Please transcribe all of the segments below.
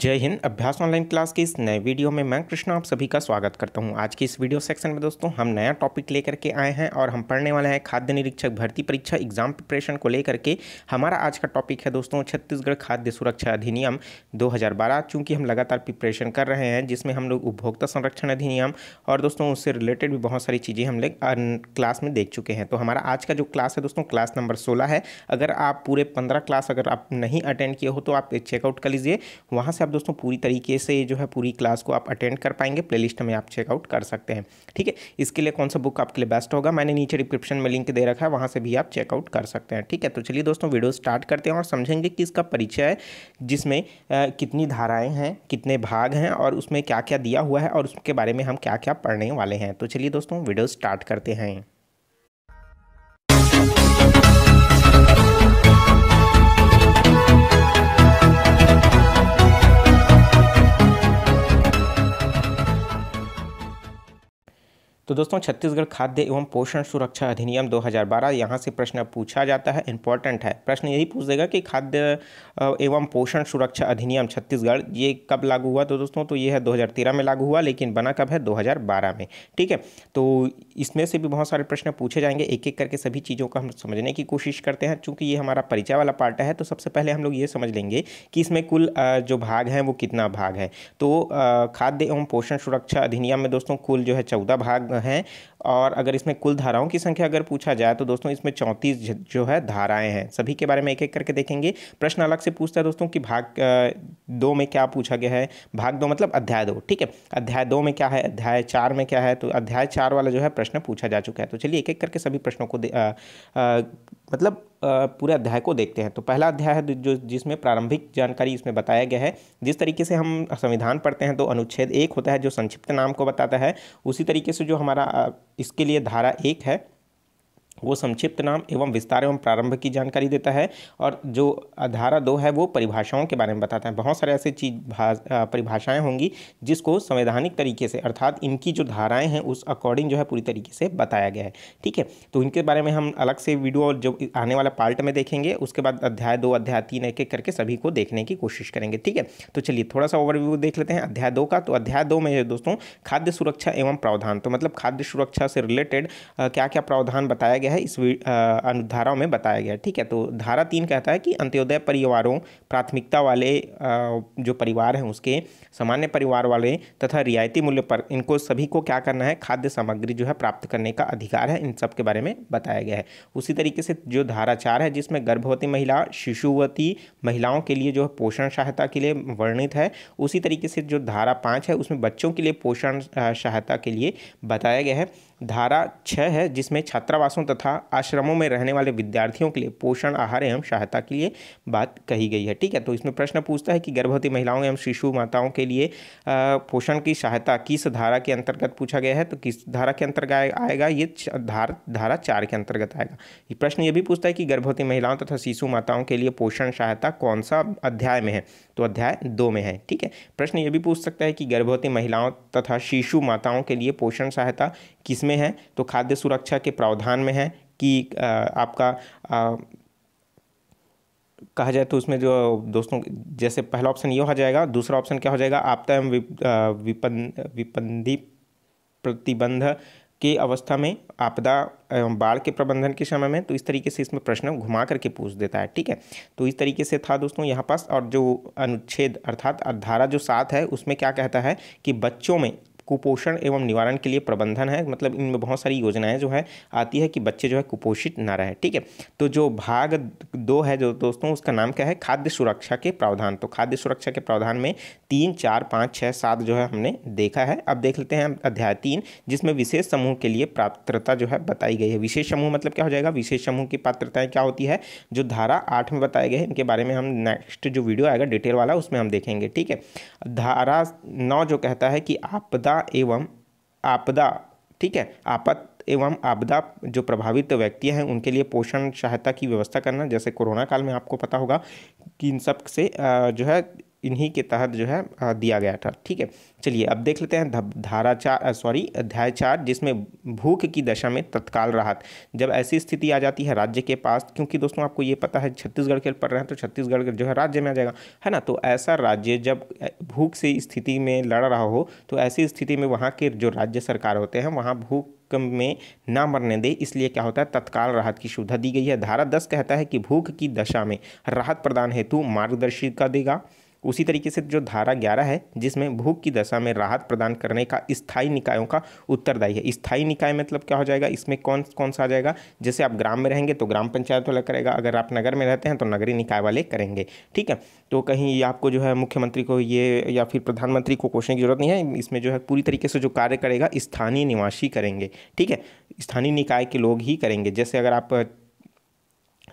जय हिंद अभ्यास online class के इस नए वीडियो में मैं कृष्णा आप सभी का स्वागत करता हूं आज की इस वीडियो सेक्शन में दोस्तों हम नया टॉपिक लेकर के आए हैं और हम पढ़ने वाले हैं खाद्य निरीक्षक भर्ती परीक्षा एग्जाम प्रिपरेशन को लेकर के हमारा आज का टॉपिक है दोस्तों छत्तीसगढ़ खाद्य सुरक्षा अधिनियम दो चूंकि हम लगातार प्रिपरेशन कर रहे हैं जिसमें हम लोग उपभोक्ता संरक्षण अधिनियम और दोस्तों उससे रिलेटेड भी बहुत सारी चीज़ें हम लोग क्लास में देख चुके हैं तो हमारा आज का जो क्लास है दोस्तों क्लास नंबर सोलह है अगर आप पूरे पंद्रह क्लास अगर आप नहीं अटेंड किए हो तो आप चेकआउट कर लीजिए वहाँ से आप दोस्तों पूरी तरीके से जो है पूरी क्लास को आप अटेंड कर पाएंगे प्ले में आप चेकआउट कर सकते हैं ठीक है इसके लिए कौन सा बुक आपके लिए बेस्ट होगा मैंने नीचे डिस्क्रिप्शन में लिंक दे रखा है वहाँ से भी आप चेकआउट कर सकते हैं ठीक है तो चलिए दोस्तों वीडियो स्टार्ट करते हैं और समझेंगे कि इसका परिचय है जिसमें कितनी धाराएँ हैं कितने भाग हैं और उसमें क्या क्या दिया हुआ है और उसके बारे में हम क्या क्या पढ़ने वाले हैं तो चलिए दोस्तों वीडियो स्टार्ट करते हैं तो दोस्तों छत्तीसगढ़ खाद्य एवं पोषण सुरक्षा अधिनियम 2012 यहाँ से प्रश्न पूछा जाता है इम्पोर्टेंट है प्रश्न यही पूछ देगा कि खाद्य एवं पोषण सुरक्षा अधिनियम छत्तीसगढ़ ये कब लागू हुआ तो दोस्तों तो ये है 2013 में लागू हुआ लेकिन बना कब है 2012 में ठीक है तो इसमें से भी बहुत सारे प्रश्न पूछे जाएंगे एक एक करके सभी चीज़ों का हम समझने की कोशिश करते हैं चूँकि ये हमारा परिचय वाला पार्ट है तो सबसे पहले हम लोग ये समझ लेंगे कि इसमें कुल जो भाग हैं वो कितना भाग है तो खाद्य एवं पोषण सुरक्षा अधिनियम में दोस्तों कुल जो है चौदह भाग हैं और अगर इसमें कुल धाराओं की संख्या अगर पूछा जाए तो दोस्तों इसमें चौंतीस जो है धाराएं हैं सभी के बारे में एक एक करके देखेंगे प्रश्न अलग से पूछता है दोस्तों कि भाग दो में क्या पूछा गया है भाग दो मतलब अध्याय दो ठीक है अध्याय दो में क्या है अध्याय चार में क्या है तो अध्याय चार वाला जो है प्रश्न पूछा जा चुका है तो चलिए एक एक करके सभी प्रश्नों को मतलब पूरे अध्याय को देखते हैं तो पहला अध्याय है जो जिसमें प्रारंभिक जानकारी इसमें बताया गया है जिस तरीके से हम संविधान पढ़ते हैं तो अनुच्छेद एक होता है जो संक्षिप्त नाम को बताता है उसी तरीके से जो हमारा इसके लिए धारा एक है वो संक्षिप्त नाम एवं विस्तार एवं प्रारंभ की जानकारी देता है और जो धारा दो है वो परिभाषाओं के बारे में बताता है बहुत सारे ऐसे चीज परिभाषाएं होंगी जिसको संवैधानिक तरीके से अर्थात इनकी जो धाराएं हैं उस अकॉर्डिंग जो है पूरी तरीके से बताया गया है ठीक है तो इनके बारे में हम अलग से वीडियो और जो आने वाला पार्ट में देखेंगे उसके बाद अध्याय दो अध्याय तीन एक एक करके सभी को देखने की कोशिश करेंगे ठीक है तो चलिए थोड़ा सा ओवरव्यू देख लेते हैं अध्याय दो का तो अध्याय दो में दोस्तों खाद्य सुरक्षा एवं प्रावधान तो मतलब खाद्य सुरक्षा से रिलेटेड क्या क्या प्रावधान बताया गया है इस अनुधाराओं में बताया गया है ठीक है तो धारा तीन कहता है कि अंत्योदय परिवारों प्राथमिकता वाले जो परिवार हैं उसके सामान्य परिवार वाले तथा रियायती मूल्य पर इनको सभी को क्या करना है खाद्य सामग्री जो है प्राप्त करने का अधिकार है इन सब के बारे में बताया गया है उसी तरीके से जो धारा चार है जिसमें गर्भवती महिला शिशुवती महिलाओं के लिए जो है पोषण सहायता के लिए वर्णित है उसी तरीके से जो धारा पाँच है उसमें बच्चों के लिए पोषण सहायता के लिए बताया गया है धारा छः है जिसमें छात्रावासों तथा आश्रमों में रहने वाले विद्यार्थियों के लिए पोषण आहार एवं सहायता के लिए बात कही गई है ठीक है तो इसमें प्रश्न पूछता है कि गर्भवती महिलाओं एवं शिशु माताओं के लिए पोषण की सहायता किस धारा के अंतर्गत पूछा गया है तो किस धारा के अंतर्गत आएगा ये धार धारा चार के अंतर्गत आएगा ये प्रश्न ये भी पूछता है कि गर्भवती महिलाओं तथा शिशु माताओं के लिए पोषण सहायता कौन सा अध्याय में है तो अध्याय दो में है ठीक है प्रश्न ये भी पूछ सकता है कि गर्भवती महिलाओं तथा शिशु माताओं के लिए पोषण सहायता किसमें में है तो खाद्य सुरक्षा के प्रावधान में है कि आपका आ, कहा जाए तो उसमें जो दोस्तों जैसे पहला ऑप्शन ये हो जाएगा दूसरा ऑप्शन क्या हो जाएगा आपदा एवं विपन विपंदी प्रतिबंध के अवस्था में आपदा एवं बाढ़ के प्रबंधन के समय में तो इस तरीके से इसमें प्रश्न घुमा करके पूछ देता है ठीक है तो इस तरीके से था दोस्तों यहाँ पास और जो अनुच्छेद अर्थात धारा जो सात है उसमें क्या कहता है कि बच्चों में कुपोषण एवं निवारण के लिए प्रबंधन है मतलब इनमें बहुत सारी योजनाएं जो है आती है कि बच्चे जो है कुपोषित ना रहे ठीक है तो जो भाग दो है जो दोस्तों उसका नाम क्या है खाद्य सुरक्षा के प्रावधान तो खाद्य सुरक्षा के प्रावधान में तीन चार पाँच छः सात जो है हमने देखा है अब देख लेते हैं अध्याय तीन जिसमें विशेष समूह के लिए पात्रता जो है बताई गई है विशेष समूह मतलब क्या हो जाएगा विशेष समूह की पात्रताएँ क्या होती है जो धारा आठ में बताए गए इनके बारे में हम नेक्स्ट जो वीडियो आएगा डिटेल वाला उसमें हम देखेंगे ठीक है धारा नौ जो कहता है कि आपदा आपदा एवं आपदा ठीक है आपत एवं आपदा जो प्रभावित व्यक्ति हैं उनके लिए पोषण सहायता की व्यवस्था करना जैसे कोरोना काल में आपको पता होगा कि इन सब से जो है इन्हीं के तहत जो है दिया गया था ठीक है चलिए अब देख लेते हैं धारा चार सॉरी अध्याय चार जिसमें भूख की दशा में तत्काल राहत जब ऐसी स्थिति आ जाती है राज्य के पास क्योंकि दोस्तों आपको ये पता है छत्तीसगढ़ के पढ़ रहे हैं तो छत्तीसगढ़ जो है राज्य में आ जाएगा है ना तो ऐसा राज्य जब भूख से स्थिति में लड़ रहा हो तो ऐसी स्थिति में वहाँ के जो राज्य सरकार होते हैं वहाँ भूख में ना मरने दे इसलिए क्या होता है तत्काल राहत की सुविधा दी गई है धारा दस कहता है कि भूख की दशा में राहत प्रदान हेतु मार्गदर्शिका देगा उसी तरीके से जो धारा ग्यारह है जिसमें भूख की दशा में राहत प्रदान करने का स्थायी निकायों का उत्तरदायी है स्थायी निकाय मतलब क्या हो जाएगा इसमें कौन कौन सा आ जाएगा जैसे आप ग्राम में रहेंगे तो ग्राम पंचायत वाला करेगा अगर आप नगर में रहते हैं तो नगरीय निकाय वाले करेंगे ठीक है तो कहीं आपको जो है मुख्यमंत्री को ये या फिर प्रधानमंत्री को कोशने की जरूरत नहीं है इसमें जो है पूरी तरीके से जो कार्य करेगा स्थानीय निवासी करेंगे ठीक है स्थानीय निकाय के लोग ही करेंगे जैसे अगर आप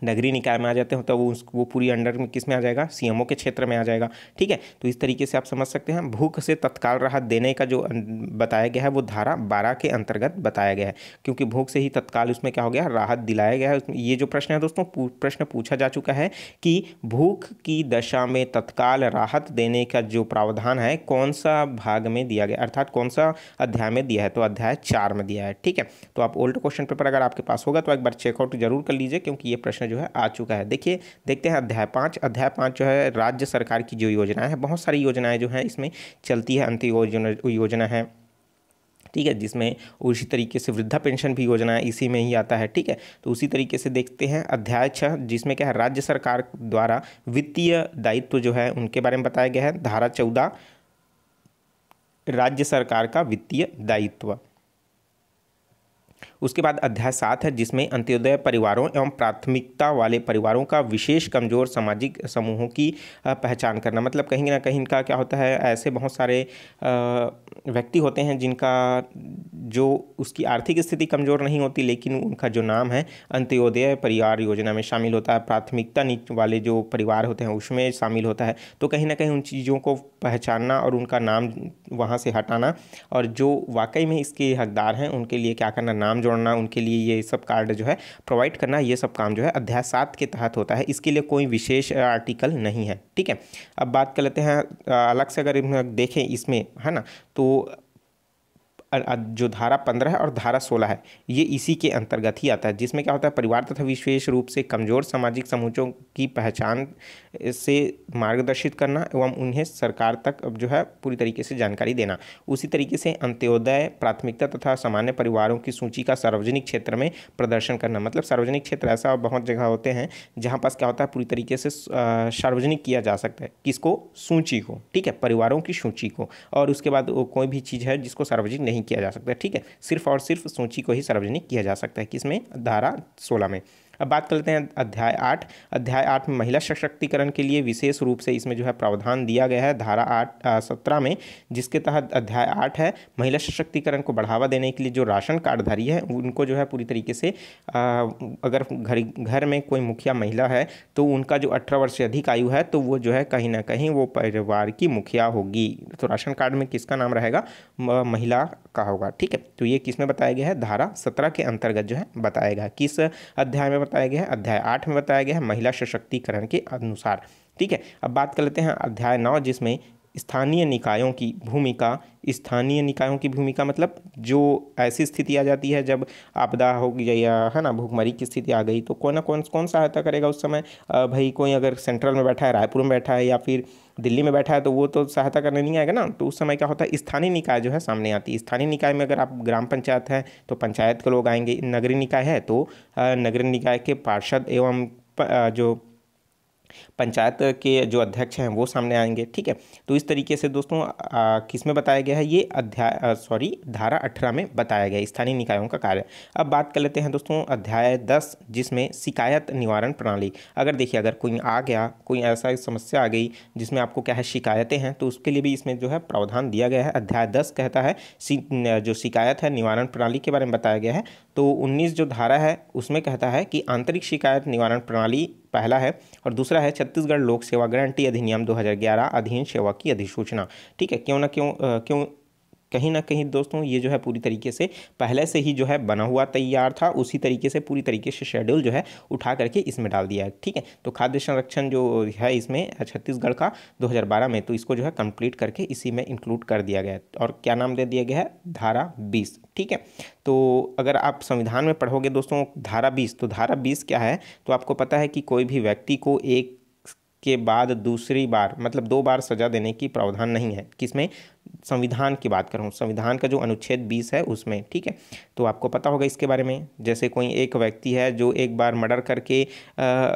नगरीय निकाय में आ जाते हैं तो वो वो पूरी अंडर में किस में आ जाएगा सीएमओ के क्षेत्र में आ जाएगा ठीक है तो इस तरीके से आप समझ सकते हैं भूख से तत्काल राहत देने का जो अं, बताया गया है वो धारा बारह के अंतर्गत बताया गया है क्योंकि भूख से ही तत्काल उसमें क्या हो गया राहत दिलाया गया है ये जो प्रश्न है दोस्तों प्रश्न पूछा जा चुका है कि भूख की दशा में तत्काल राहत देने का जो प्रावधान है कौन सा भाग में दिया गया अर्थात कौन सा अध्याय में दिया है तो अध्याय चार में दिया है ठीक है तो आप ओल्ड क्वेश्चन पेपर अगर आपके पास होगा तो एक बार चेकआउट जरूर कर लीजिए क्योंकि ये प्रश्न जो है आ चुका है देखिए देखते हैं अध्याय पाँच अध्याय पाँच जो है राज्य सरकार की जो योजना है बहुत सारी योजनाएँ जो हैं इसमें चलती है अंत्योजना योजना है ठीक है जिसमें उसी तरीके से वृद्धा पेंशन भी योजना है इसी में ही आता है ठीक है तो उसी तरीके से देखते हैं अध्याय छः जिसमें क्या है राज्य सरकार द्वारा वित्तीय दायित्व जो है उनके बारे में बताया गया है धारा चौदह राज्य सरकार का वित्तीय दायित्व उसके बाद अध्याय सात है जिसमें अंत्योदय परिवारों एवं प्राथमिकता वाले परिवारों का विशेष कमजोर सामाजिक समूहों की पहचान करना मतलब कहीं ना कहीं इनका क्या होता है ऐसे बहुत सारे व्यक्ति होते हैं जिनका जो उसकी आर्थिक स्थिति कमज़ोर नहीं होती लेकिन उनका जो नाम है अंत्योदय परिवार योजना में शामिल होता है प्राथमिकता वाले जो परिवार होते हैं उसमें शामिल होता है तो कहीं ना कहीं उन चीज़ों को पहचानना और उनका नाम वहाँ से हटाना और जो वाकई में इसके हकदार हैं उनके लिए क्या करना नाम जो जोड़ना उनके लिए ये सब कार्ड जो है प्रोवाइड करना ये सब काम जो है अध्याय सात के तहत होता है इसके लिए कोई विशेष आर्टिकल नहीं है ठीक है अब बात कर लेते हैं अलग से अगर देखें इसमें है ना तो जो धारा पंद्रह और धारा सोलह है ये इसी के अंतर्गत ही आता है जिसमें क्या होता है परिवार तथा विशेष रूप से कमजोर सामाजिक समूहों की पहचान से मार्गदर्शित करना एवं उन्हें सरकार तक जो है पूरी तरीके से जानकारी देना उसी तरीके से अंत्योदय प्राथमिकता तथा सामान्य परिवारों की सूची का सार्वजनिक क्षेत्र में प्रदर्शन करना मतलब सार्वजनिक क्षेत्र ऐसा बहुत जगह होते हैं जहाँ पास क्या होता है पूरी तरीके से सार्वजनिक किया जा सकता है किसको सूची को ठीक है परिवारों की सूची को और उसके बाद कोई भी चीज़ है जिसको सार्वजनिक नहीं नहीं किया जा सकता ठीक है सिर्फ और सिर्फ सूची को ही सार्वजनिक किया जा सकता है किसमें धारा सोलह में अब बात कर लेते हैं अध्याय आठ अध्याय आठ में महिला सशक्तिकरण के लिए विशेष रूप से इसमें जो है प्रावधान दिया गया है धारा आठ सत्रह में जिसके तहत अध्याय आठ है महिला सशक्तिकरण को बढ़ावा देने के लिए जो राशन कार्डधारी है उनको जो है पूरी तरीके से आ, अगर घर घर में कोई मुखिया महिला है तो उनका जो अठारह वर्ष से अधिक आयु है तो वो जो है कहीं ना कहीं वो परिवार की मुखिया होगी तो राशन कार्ड में किसका नाम रहेगा महिला का होगा ठीक है तो ये किस में बताया गया है धारा सत्रह के अंतर्गत जो है बताया गया किस अध्याय में बताया गया है अध्याय आठ में बताया गया है महिला सशक्तिकरण के अनुसार ठीक है अब बात कर लेते हैं अध्याय नौ जिसमें स्थानीय निकायों की भूमिका स्थानीय निकायों की भूमिका मतलब जो ऐसी स्थिति आ जाती है जब आपदा हो गई या है ना भूखमरी की स्थिति आ गई तो कौन ना कौन कौन सहायता करेगा उस समय भाई कोई अगर सेंट्रल में बैठा है रायपुर में बैठा है या फिर दिल्ली में बैठा है तो वो तो सहायता करने नहीं आएगा ना तो उस समय क्या होता है स्थानीय निकाय जो है सामने आती है स्थानीय निकाय में अगर आप ग्राम पंचायत हैं तो पंचायत के लोग आएंगे नगरीय निकाय है तो नगरीय निकाय के पार्षद एवं जो पंचायत के जो अध्यक्ष हैं वो सामने आएंगे ठीक है तो इस तरीके से दोस्तों किस में बताया गया है ये अध्याय सॉरी धारा अठारह में बताया गया स्थानीय निकायों का कार्य अब बात कर लेते हैं दोस्तों अध्याय दस जिसमें शिकायत निवारण प्रणाली अगर देखिए अगर कोई आ गया कोई ऐसा समस्या आ गई जिसमें आपको क्या है शिकायतें हैं तो उसके लिए भी इसमें जो है प्रावधान दिया गया है अध्याय दस कहता है जो शिकायत है निवारण प्रणाली के बारे में बताया गया है तो उन्नीस जो धारा है उसमें कहता है कि आंतरिक शिकायत निवारण प्रणाली पहला है और दूसरा है छत्तीसगढ़ लोक सेवा गारंटी अधिनियम 2011 अधीन सेवा की अधिसूचना ठीक है क्यों ना क्यों आ, क्यों कहीं ना कहीं दोस्तों ये जो है पूरी तरीके से पहले से ही जो है बना हुआ तैयार था उसी तरीके से पूरी तरीके से शेड्यूल जो है उठा करके इसमें डाल दिया है ठीक है तो खाद्य संरक्षण जो है इसमें छत्तीसगढ़ का 2012 में तो इसको जो है कंप्लीट करके इसी में इंक्लूड कर दिया गया है और क्या नाम दे दिया गया है धारा बीस ठीक है तो अगर आप संविधान में पढ़ोगे दोस्तों धारा बीस तो धारा बीस क्या है तो आपको पता है कि कोई भी व्यक्ति को एक के बाद दूसरी बार मतलब दो बार सजा देने की प्रावधान नहीं है किसमें संविधान की बात करूँ संविधान का जो अनुच्छेद 20 है उसमें ठीक है तो आपको पता होगा इसके बारे में जैसे कोई एक व्यक्ति है जो एक बार मर्डर करके आ,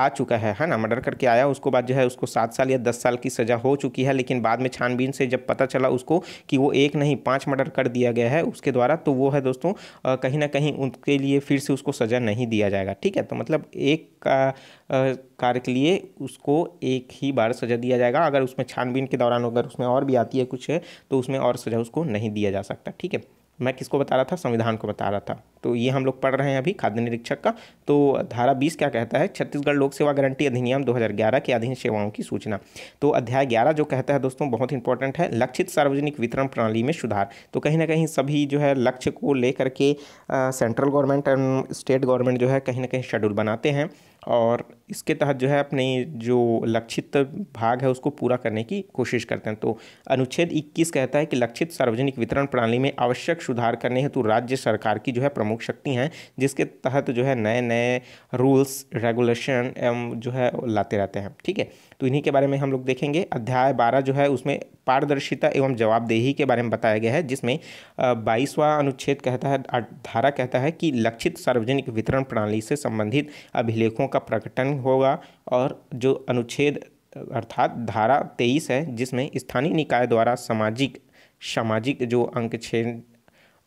आ चुका है है ना मर्डर करके आया उसको बाद जो है उसको सात साल या दस साल की सज़ा हो चुकी है लेकिन बाद में छानबीन से जब पता चला उसको कि वो एक नहीं पाँच मर्डर कर दिया गया है उसके द्वारा तो वो है दोस्तों कहीं ना कहीं उनके लिए फिर से उसको सज़ा नहीं दिया जाएगा ठीक है तो मतलब एक का कार्य के लिए उसको एक ही बार सज़ा दिया जाएगा अगर उसमें छानबीन के दौरान अगर उसमें और भी आती है कुछ है तो उसमें और सज़ा उसको नहीं दिया जा सकता ठीक है मैं किसको बता रहा था संविधान को बता रहा था तो ये हम लोग पढ़ रहे हैं अभी खाद्य निरीक्षक का तो धारा बीस क्या कहता है छत्तीसगढ़ लोक सेवा गारंटी अधिनियम 2011 के अधीन सेवाओं की सूचना तो अध्याय ग्यारह जो कहता है दोस्तों बहुत इंपॉर्टेंट है लक्षित सार्वजनिक वितरण प्रणाली में सुधार तो कहीं ना कहीं सभी जो है लक्ष्य को लेकर के central government and state government जो है कहीं ना कहीं शेड्यूल बनाते हैं और इसके तहत जो है अपने जो लक्षित भाग है उसको पूरा करने की कोशिश करते हैं तो अनुच्छेद 21 कहता है कि लक्षित सार्वजनिक वितरण प्रणाली में आवश्यक सुधार करने हेतु राज्य सरकार की जो है प्रमुख शक्ति हैं जिसके तहत जो है नए नए रूल्स रेगुलेशन एवं जो है लाते रहते हैं ठीक है तो इन्हीं के बारे में हम लोग देखेंगे अध्याय बारह जो है उसमें पारदर्शिता एवं जवाबदेही के बारे में बताया गया है जिसमें बाईसवां अनुच्छेद कहता है धारा कहता है कि लक्षित सार्वजनिक वितरण प्रणाली से संबंधित अभिलेखों का प्रकटन होगा और जो अनुच्छेद अर्थात धारा तेईस है जिसमें स्थानीय निकाय द्वारा सामाजिक सामाजिक जो अंक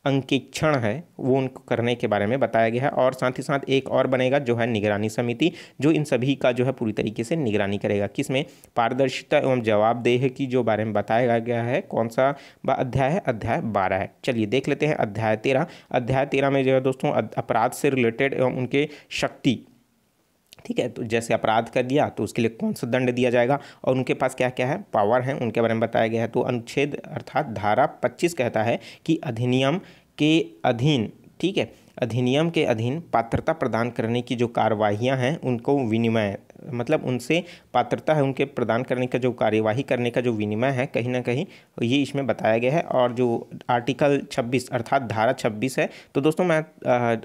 अंकेक्षण है वो उनको करने के बारे में बताया गया है और साथ ही साथ एक और बनेगा जो है निगरानी समिति जो इन सभी का जो है पूरी तरीके से निगरानी करेगा किसमें पारदर्शिता एवं जवाबदेह की जो बारे में बताया गया है कौन सा अध्याय है अध्याय बारह है चलिए देख लेते हैं अध्याय तेरह अध्याय तेरह में जो है दोस्तों अपराध से रिलेटेड एवं उनके शक्ति ठीक है तो जैसे अपराध कर दिया तो उसके लिए कौन सा दंड दिया जाएगा और उनके पास क्या क्या है पावर है उनके बारे में बताया गया है तो अनुच्छेद अर्थात धारा पच्चीस कहता है कि अधिनियम के अधीन ठीक है अधिनियम के अधीन पात्रता प्रदान करने की जो कार्रवाइयाँ हैं उनको विनिमय मतलब उनसे पात्रता है उनके प्रदान करने का जो कार्यवाही करने का जो विनिमय है कहीं ना कहीं ये इसमें बताया गया है और जो आर्टिकल 26 अर्थात धारा 26 है तो दोस्तों मैं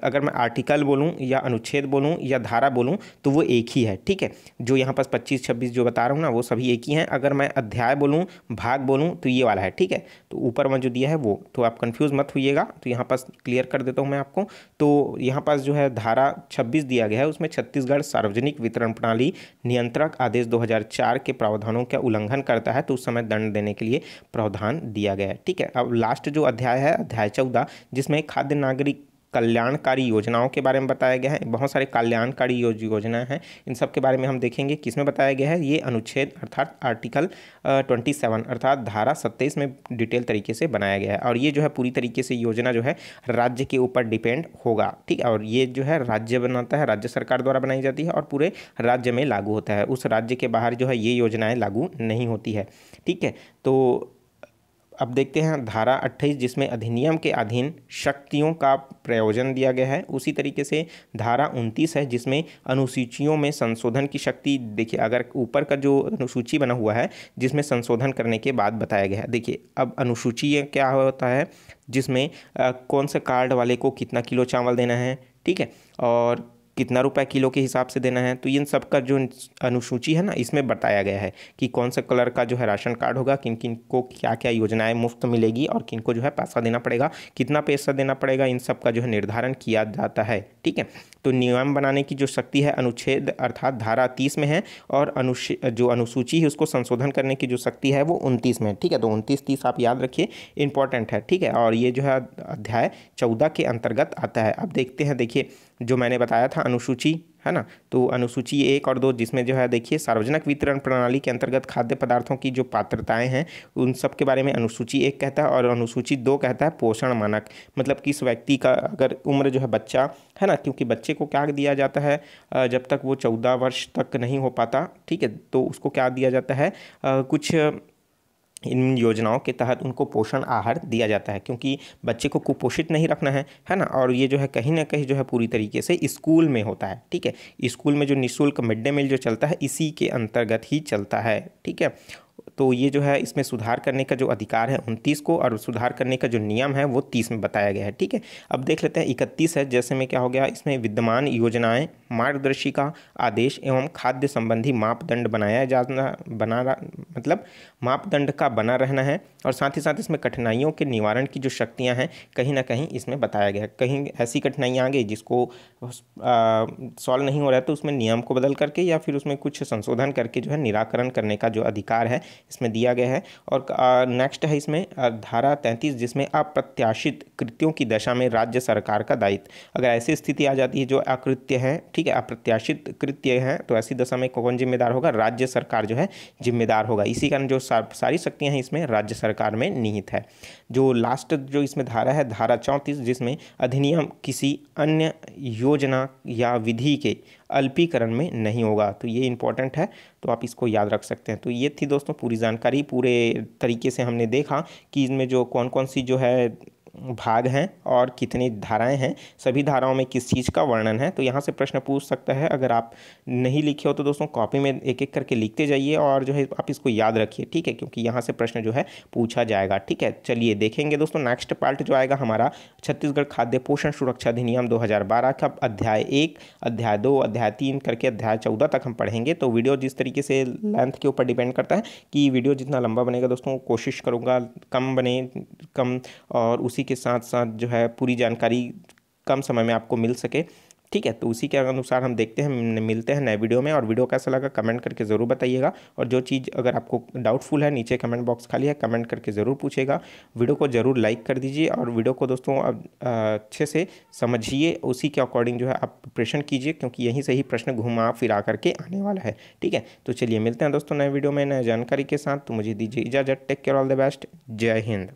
अगर मैं आर्टिकल बोलूँ या अनुच्छेद बोलूँ या धारा बोलूँ तो वो एक ही है ठीक है जो यहाँ पास पच्चीस छब्बीस जो बता रहा हूँ ना वो सभी एक ही हैं अगर मैं अध्याय बोलूँ भाग बोलूँ तो ये वाला है ठीक है तो ऊपर में जो दिया है वो तो आप कन्फ्यूज़ मत होइएगा तो यहाँ पास क्लियर कर देता हूँ मैं आपको तो यहाँ पास जो है धारा छब्बीस दिया गया है उसमें छत्तीसगढ़ सार्वजनिक वितरण प्रणाली भी नियंत्रक आदेश 2004 के प्रावधानों का उल्लंघन करता है तो उस समय दंड देने के लिए प्रावधान दिया गया है ठीक है अब लास्ट जो अध्याय है अध्याय चौदह जिसमें खाद्य नागरिक कल्याणकारी योजनाओं के बारे में बताया गया है बहुत सारे कल्याणकारी योजनाएं हैं इन सब के बारे में हम देखेंगे किसमें बताया गया है ये अनुच्छेद अर्थात आर्टिकल ट्वेंटी सेवन अर्थात धारा सत्ताईस में डिटेल तरीके से बनाया गया है और ये जो है पूरी तरीके से योजना जो है राज्य के ऊपर डिपेंड होगा ठीक है और ये जो है राज्य बनाता है राज्य सरकार द्वारा बनाई जाती है और पूरे राज्य में लागू होता है उस राज्य के बाहर जो है ये योजनाएँ लागू नहीं होती है ठीक है तो अब देखते हैं धारा 28 जिसमें अधिनियम के अधीन शक्तियों का प्रयोजन दिया गया है उसी तरीके से धारा 29 है जिसमें अनुसूचियों में संशोधन की शक्ति देखिए अगर ऊपर का जो अनुसूची बना हुआ है जिसमें संशोधन करने के बाद बताया गया है देखिए अब अनुसूची क्या होता है जिसमें कौन से कार्ड वाले को कितना किलो चावल देना है ठीक है और कितना रुपए किलो के हिसाब से देना है तो इन सब का जो अनुसूची है ना इसमें बताया गया है कि कौन सा कलर का जो है राशन कार्ड होगा किन किन को क्या क्या योजनाएं मुफ्त मिलेगी और किन को जो है पैसा देना पड़ेगा कितना पैसा देना पड़ेगा इन सब का जो है निर्धारण किया जाता है ठीक है तो नियम बनाने की जो शक्ति है अनुच्छेद अर्थात धारा तीस में है और अनु जो अनुसूची है उसको संशोधन करने की जो शक्ति है वो उनतीस में है ठीक है तो उनतीस तीस आप याद रखिए इंपॉर्टेंट है ठीक है और ये जो है अध्याय चौदह के अंतर्गत आता है अब देखते हैं देखिए जो मैंने बताया था अनुसूची है ना तो अनुसूची एक और दो जिसमें जो है देखिए सार्वजनिक वितरण प्रणाली के अंतर्गत खाद्य पदार्थों की जो पात्रताएं हैं उन सब के बारे में अनुसूची एक कहता है और अनुसूची दो कहता है पोषण मानक मतलब किस व्यक्ति का अगर उम्र जो है बच्चा है ना क्योंकि बच्चे को क्या दिया जाता है जब तक वो चौदह वर्ष तक नहीं हो पाता ठीक है तो उसको क्या दिया जाता है कुछ इन योजनाओं के तहत उनको पोषण आहार दिया जाता है क्योंकि बच्चे को कुपोषित नहीं रखना है है ना और ये जो है कहीं ना कहीं जो है पूरी तरीके से स्कूल में होता है ठीक है स्कूल में जो निःशुल्क मिड डे मील जो चलता है इसी के अंतर्गत ही चलता है ठीक है तो ये जो है इसमें सुधार करने का जो अधिकार है उनतीस को और सुधार करने का जो नियम है वो तीस में बताया गया है ठीक है अब देख लेते हैं इकतीस है जैसे में क्या हो गया इसमें विद्यमान योजनाएं मार्गदर्शिका आदेश एवं खाद्य संबंधी मापदंड बनाया जाना बना मतलब मापदंड का बना रहना है और साथ ही साथ इसमें कठिनाइयों के निवारण की जो शक्तियाँ हैं कहीं ना कहीं इसमें बताया गया है कहीं ऐसी कठिनाइयाँ आ गई जिसको सॉल्व नहीं हो रहा है तो उसमें नियम को बदल करके या फिर उसमें कुछ संशोधन करके जो है निराकरण करने का जो अधिकार है इसमें दिया गया है और नेक्स्ट है इसमें धारा तैंतीस जिसमें अप्रत्याशित कृत्यों की दशा में राज्य सरकार का दायित्व अगर ऐसी स्थिति आ जाती है जो अकृत्य है ठीक है अप्रत्याशित कृत्य है तो ऐसी दशा में कौन जिम्मेदार होगा राज्य सरकार जो है जिम्मेदार होगा इसी कारण जो सारी शक्तियाँ हैं इसमें राज्य सरकार में निहित है जो लास्ट जो इसमें धारा है धारा चौंतीस जिसमें अधिनियम किसी अन्य योजना या विधि के अल्पीकरण में नहीं होगा तो ये इंपॉर्टेंट है तो आप इसको याद रख सकते हैं तो ये थी दोस्तों पूरी जानकारी पूरे तरीके से हमने देखा कि इसमें जो कौन कौन सी जो है भाग हैं और कितनी धाराएं हैं सभी धाराओं में किस चीज़ का वर्णन है तो यहाँ से प्रश्न पूछ सकता है अगर आप नहीं लिखे हो तो दोस्तों कॉपी में एक एक करके लिखते जाइए और जो है आप इसको याद रखिए ठीक है क्योंकि यहाँ से प्रश्न जो है पूछा जाएगा ठीक है चलिए देखेंगे दोस्तों नेक्स्ट पार्ट जो आएगा हमारा छत्तीसगढ़ खाद्य पोषण सुरक्षा अधिनियम दो का अध्याय एक अध्याय दो अध्याय तीन करके अध्याय चौदह तक हम पढ़ेंगे तो वीडियो जिस तरीके से लेंथ के ऊपर डिपेंड करता है कि वीडियो जितना लंबा बनेगा दोस्तों कोशिश करूँगा कम बने कम और उसी के साथ साथ जो है पूरी जानकारी कम समय में आपको मिल सके ठीक है तो उसी के अनुसार हम देखते हैं मिलते हैं नए वीडियो में और वीडियो कैसा लगा कमेंट करके ज़रूर बताइएगा और जो चीज़ अगर आपको डाउटफुल है नीचे कमेंट बॉक्स खाली है कमेंट करके ज़रूर पूछेगा वीडियो को ज़रूर लाइक कर दीजिए और वीडियो को दोस्तों अब अच्छे से समझिए उसी के अकॉर्डिंग जो है आप प्रिपरेशन कीजिए क्योंकि यहीं से ही प्रश्न घुमा फिरा करके आने वाला है ठीक है तो चलिए मिलते हैं दोस्तों नए वीडियो में नए जानकारी के साथ तो मुझे दीजिए इजाज़त take care all the best जय हिंद